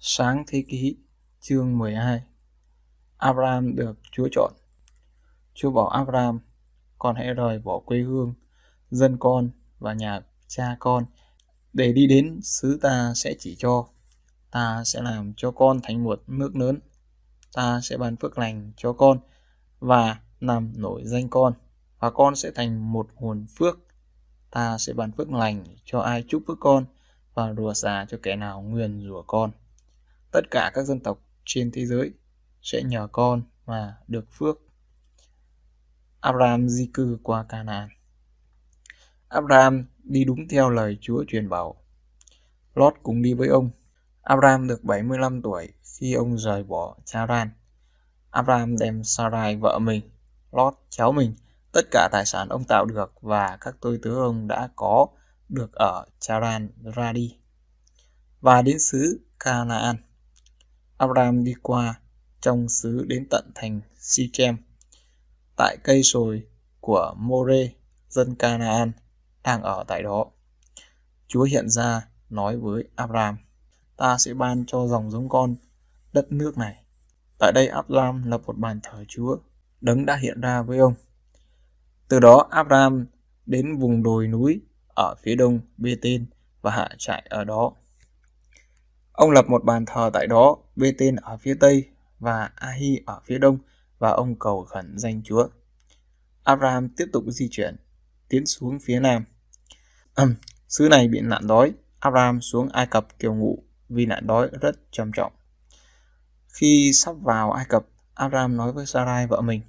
Sáng thế ký chương 12 Abraham được Chúa chọn Chúa bảo Abraham Con hãy rời bỏ quê hương, dân con và nhà cha con Để đi đến xứ ta sẽ chỉ cho Ta sẽ làm cho con thành một nước lớn Ta sẽ ban phước lành cho con Và làm nổi danh con Và con sẽ thành một nguồn phước Ta sẽ ban phước lành cho ai chúc phước con Và rùa xà cho kẻ nào nguyền rủa con tất cả các dân tộc trên thế giới sẽ nhờ con và được phước. Abraham di cư qua Canaan. Abraham đi đúng theo lời Chúa truyền bảo. Lot cũng đi với ông. Abraham được 75 tuổi khi ông rời bỏ Charan. Abraham đem Sarai vợ mình, Lot cháu mình, tất cả tài sản ông tạo được và các tôi tớ ông đã có được ở Charan ra đi. Và đến xứ Canaan. Abraham đi qua trong xứ đến tận thành Sichem tại cây sồi của More dân Canaan đang ở tại đó. Chúa hiện ra nói với Abraham, ta sẽ ban cho dòng giống con đất nước này. Tại đây Abraham lập một bàn thờ Chúa, đấng đã hiện ra với ông. Từ đó Abraham đến vùng đồi núi ở phía đông Bê-tên và hạ trại ở đó. Ông lập một bàn thờ tại đó, bê tên ở phía tây và Ahi ở phía đông và ông cầu khẩn danh Chúa. Abraham tiếp tục di chuyển, tiến xuống phía nam. sứ này bị nạn đói, Abraham xuống Ai Cập kiều ngụ vì nạn đói rất trầm trọng. Khi sắp vào Ai Cập, Abraham nói với Sarai vợ mình,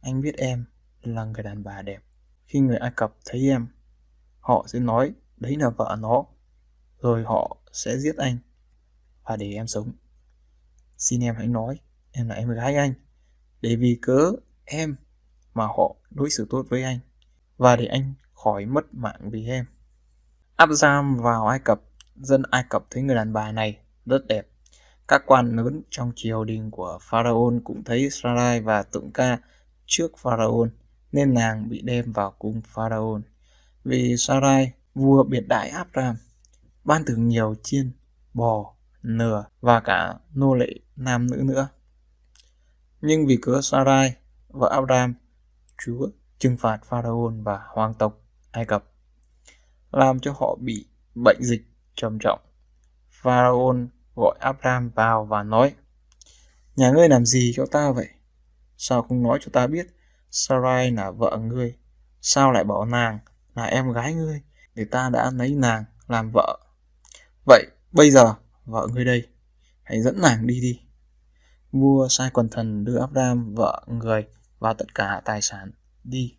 anh biết em là người đàn bà đẹp. Khi người Ai Cập thấy em, họ sẽ nói đấy là vợ nó, rồi họ sẽ giết anh và để em sống. Xin em hãy nói, em là em gái anh, để vì cớ em mà họ đối xử tốt với anh, và để anh khỏi mất mạng vì em. Áp giam vào Ai Cập, dân Ai Cập thấy người đàn bà này rất đẹp. Các quan lớn trong triều đình của pharaon cũng thấy Sarai và tượng ca trước pharaon nên nàng bị đem vào cung pharaon Vì Sarai, vua biệt đại áp Abram, ban thưởng nhiều chiên, bò, nửa và cả nô lệ nam nữ nữa. Nhưng vì cớ Sarai, và Abraham, Chúa trừng phạt Pharaoh và hoàng tộc Ai Cập, làm cho họ bị bệnh dịch trầm trọng. Pharaoh gọi Abraham vào và nói, Nhà ngươi làm gì cho ta vậy? Sao không nói cho ta biết Sarai là vợ ngươi? Sao lại bỏ nàng là em gái ngươi để ta đã lấy nàng làm vợ? Vậy bây giờ vợ ngươi đây hãy dẫn nàng đi đi vua sai quần thần đưa abram vợ người và tất cả tài sản đi